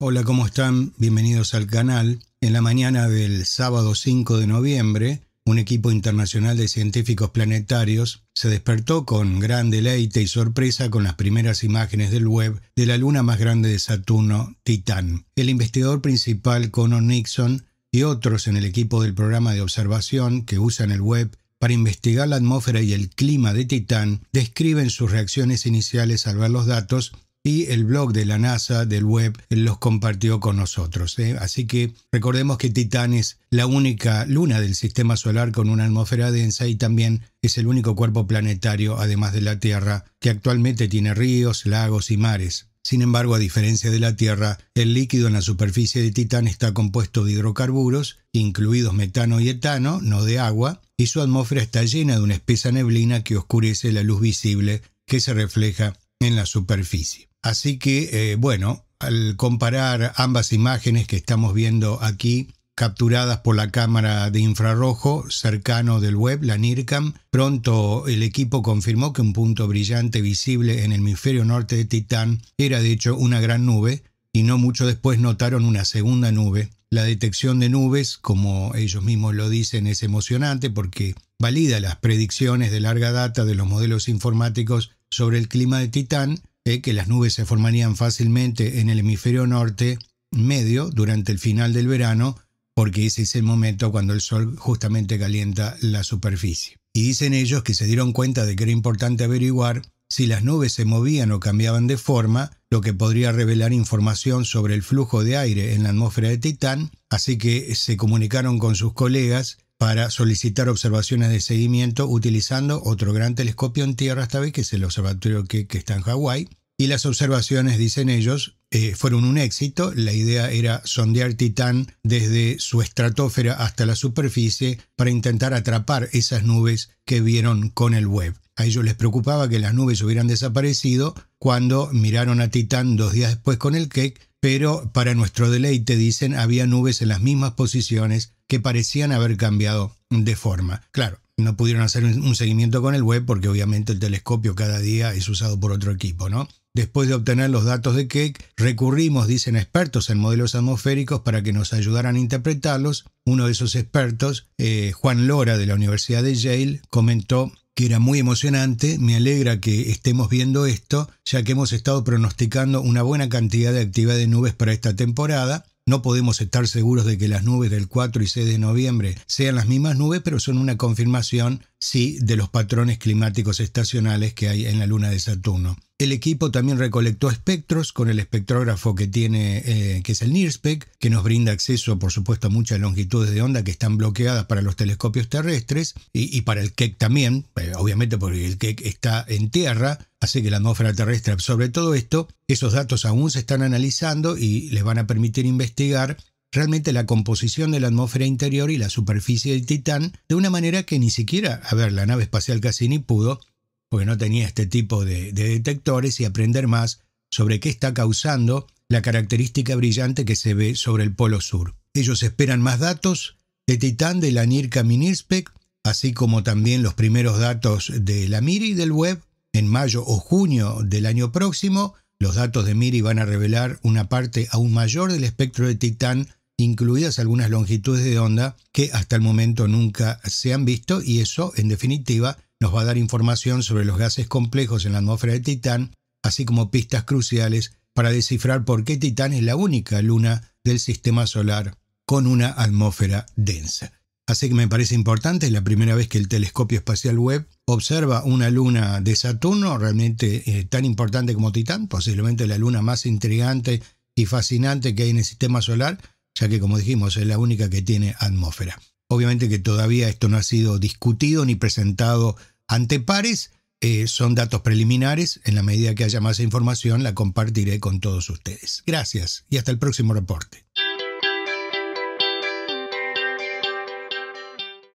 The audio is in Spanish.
Hola, ¿cómo están? Bienvenidos al canal. En la mañana del sábado 5 de noviembre, un equipo internacional de científicos planetarios se despertó con gran deleite y sorpresa con las primeras imágenes del web de la luna más grande de Saturno, Titán. El investigador principal Conor Nixon y otros en el equipo del programa de observación que usan el web para investigar la atmósfera y el clima de Titán describen sus reacciones iniciales al ver los datos y el blog de la NASA del web los compartió con nosotros. ¿eh? Así que recordemos que Titán es la única luna del sistema solar con una atmósfera densa y también es el único cuerpo planetario, además de la Tierra, que actualmente tiene ríos, lagos y mares. Sin embargo, a diferencia de la Tierra, el líquido en la superficie de Titán está compuesto de hidrocarburos, incluidos metano y etano, no de agua, y su atmósfera está llena de una espesa neblina que oscurece la luz visible que se refleja en la superficie. Así que, eh, bueno, al comparar ambas imágenes que estamos viendo aquí, capturadas por la cámara de infrarrojo cercano del web, la NIRCAM. Pronto el equipo confirmó que un punto brillante visible en el hemisferio norte de Titán era de hecho una gran nube y no mucho después notaron una segunda nube. La detección de nubes, como ellos mismos lo dicen, es emocionante porque valida las predicciones de larga data de los modelos informáticos sobre el clima de Titán, eh, que las nubes se formarían fácilmente en el hemisferio norte medio durante el final del verano, porque ese es el momento cuando el sol justamente calienta la superficie. Y dicen ellos que se dieron cuenta de que era importante averiguar si las nubes se movían o cambiaban de forma, lo que podría revelar información sobre el flujo de aire en la atmósfera de Titán, así que se comunicaron con sus colegas para solicitar observaciones de seguimiento utilizando otro gran telescopio en tierra esta vez, que es el observatorio que, está en Hawái. Y las observaciones, dicen ellos, eh, fueron un éxito. La idea era sondear Titán desde su estratosfera hasta la superficie para intentar atrapar esas nubes que vieron con el web. A ellos les preocupaba que las nubes hubieran desaparecido cuando miraron a Titán dos días después con el Keck, pero para nuestro deleite, dicen, había nubes en las mismas posiciones que parecían haber cambiado de forma. Claro, no pudieron hacer un seguimiento con el web porque obviamente el telescopio cada día es usado por otro equipo, ¿no? Después de obtener los datos de Keck, recurrimos, dicen expertos en modelos atmosféricos, para que nos ayudaran a interpretarlos. Uno de esos expertos, eh, Juan Lora de la Universidad de Yale, comentó que era muy emocionante. Me alegra que estemos viendo esto, ya que hemos estado pronosticando una buena cantidad de actividad de nubes para esta temporada. No podemos estar seguros de que las nubes del 4 y 6 de noviembre sean las mismas nubes, pero son una confirmación, sí, de los patrones climáticos estacionales que hay en la luna de Saturno. El equipo también recolectó espectros con el espectrógrafo que tiene, eh, que es el NIRSPEC, que nos brinda acceso, por supuesto, a muchas longitudes de onda que están bloqueadas para los telescopios terrestres y, para el KEC también, eh, obviamente porque el KEC está en tierra, así que la atmósfera terrestre absorbe todo esto. Esos datos aún se están analizando y les van a permitir investigar realmente la composición de la atmósfera interior y la superficie del Titán de una manera que ni siquiera, a ver, la nave espacial casi ni pudo, porque no tenía este tipo de, detectores, y aprender más sobre qué está causando la característica brillante que se ve sobre el Polo Sur. Ellos esperan más datos de Titán de la NIRCA Minirspec, así como también los primeros datos de la MIRI del web en mayo o junio del año próximo. Los datos de MIRI van a revelar una parte aún mayor del espectro de Titán, incluidas algunas longitudes de onda que hasta el momento nunca se han visto y eso, en definitiva, nos va a dar información sobre los gases complejos en la atmósfera de Titán, así como pistas cruciales para descifrar por qué Titán es la única luna del sistema solar con una atmósfera densa. Así que me parece importante, es la primera vez que el telescopio espacial Webb observa una luna de Saturno realmente eh, tan importante como Titán, posiblemente la luna más intrigante y fascinante que hay en el sistema solar, ya que como dijimos es la única que tiene atmósfera. Obviamente que todavía esto no ha sido discutido ni presentado ante pares. Eh, son datos preliminares. En la medida que haya más información, la compartiré con todos ustedes. Gracias y hasta el próximo reporte.